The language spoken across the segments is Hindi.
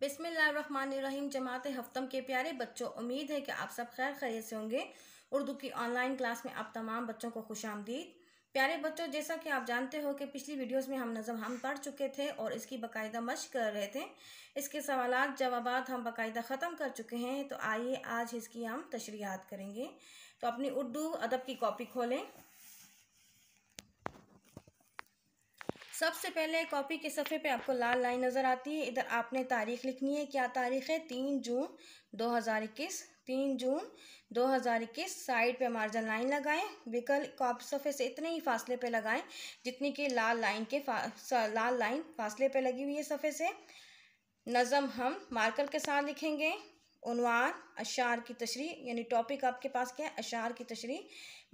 बिसमीम जमात हफ्तम के प्यारे बच्चों उम्मीद है कि आप सब खैर खैर से होंगे उर्दू की ऑनलाइन क्लास में आप तमाम बच्चों को खुश आमदीद प्यारे बच्चों जैसा कि आप जानते हो कि पिछली वीडियोस में हम नज़म हम पढ़ चुके थे और इसकी बाकायदा मश कर रहे थे इसके सवाल जवाब हम बाकायदा ख़त्म कर चुके हैं तो आइए आज इसकी हम तशरीहत करेंगे तो अपनी उर्दू अदब की कॉपी खोलें सबसे पहले कॉपी के सफ़े पे आपको लाल लाइन नज़र आती है इधर आपने तारीख लिखनी है क्या तारीख है तीन जून 2021 तीन जून 2021 साइड पे मार्जिन लाइन लगाएं विकल कॉप सफ़े से इतने ही फासले पे लगाएं जितनी कि लाल लाइन के लाल लाइन फासले पे लगी हुई है सफ़े से नज़म हम मार्कर के साथ लिखेंगे उनवान अशार की तशरी यानी टॉपिक आपके पास क्या है अशार की तशरी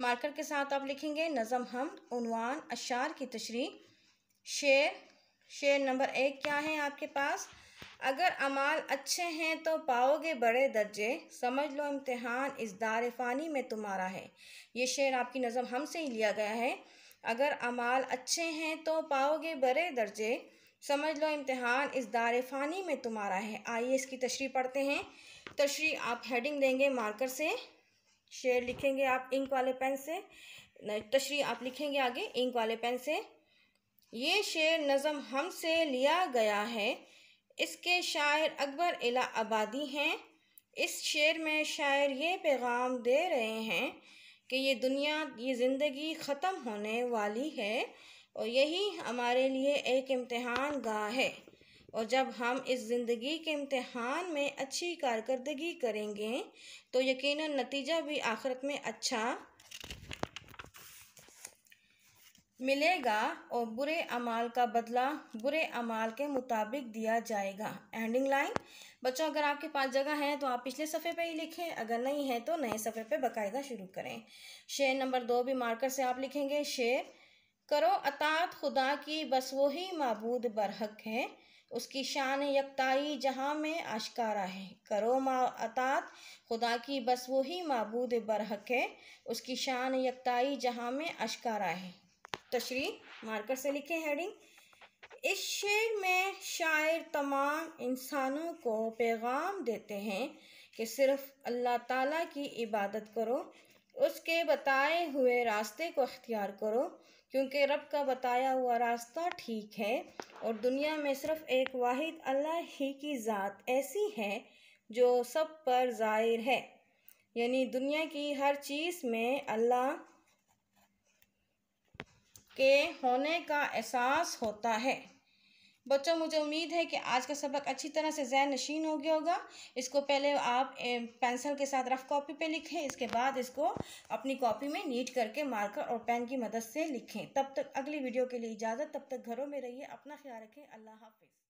मार्कर के साथ आप लिखेंगे नज़म हम उनवान अशार की तशरी शेर शेर नंबर एक क्या है आपके पास अगर अमाल अच्छे हैं तो पाओगे बड़े दर्जे समझ लो इम्तहान इस दार फ़ानी में तुम्हारा है ये शेर आपकी नज़म हमसे ही लिया गया है अगर अमाल अच्छे हैं तो पाओगे बड़े दर्जे समझ लो इम्तहान इस दार फ़ानी में तुम्हारा है आइए इसकी तशरी पढ़ते हैं तशरी आप हेडिंग देंगे मार्कर से शेर लिखेंगे आप इंक वाले पेन से तशरी आप लिखेंगे आगे इंक वाले पेन से ये शेर नज़म हम से लिया गया है इसके शायर अकबर इला आबादी हैं इस शेर में शायर ये पैगाम दे रहे हैं कि ये दुनिया ये ज़िंदगी ख़त्म होने वाली है और यही हमारे लिए एक इम्तहान गाह है और जब हम इस ज़िंदगी के इम्तहान में अच्छी कारकर्दगी करेंगे तो यकीनन नतीजा भी आखिरत में अच्छा मिलेगा और बुरे अमाल का बदला बुरे अमाल के मुताबिक दिया जाएगा एंडिंग लाइन बच्चों अगर आपके पास जगह है तो आप पिछले सफ़े पे ही लिखें अगर नहीं है तो नए सफ़े पे बकायदा शुरू करें शेर नंबर दो भी मार्कर से आप लिखेंगे शेर करो अतात खुदा की बस वही मबूद बरहक है उसकी शान यकताई जहाँ में आशकारा है करो मा अतात खुदा की बस वही मबूद बरहक है उसकी शान यकताई जहाँ में अशकारा है तशरी मार्कर से लिखें हेडिंग इस शेर में शायर तमाम इंसानों को पैगाम देते हैं कि सिर्फ अल्लाह ताला की इबादत करो उसके बताए हुए रास्ते को अख्तियार करो क्योंकि रब का बताया हुआ रास्ता ठीक है और दुनिया में सिर्फ एक वाहिद अल्लाह ही की ज़ात ऐसी है जो सब पर ज़ाहिर है यानी दुनिया की हर चीज़ में अल्लाह के होने का एहसास होता है बच्चों मुझे उम्मीद है कि आज का सबक अच्छी तरह से जैन नशीन हो गया होगा इसको पहले आप पेंसिल के साथ रफ़ कॉपी पे लिखें इसके बाद इसको अपनी कॉपी में नीट करके मार्कर और पेन की मदद से लिखें तब तक अगली वीडियो के लिए इजाज़त तब तक घरों में रहिए अपना ख्याल रखें अल्लाह हाफिज़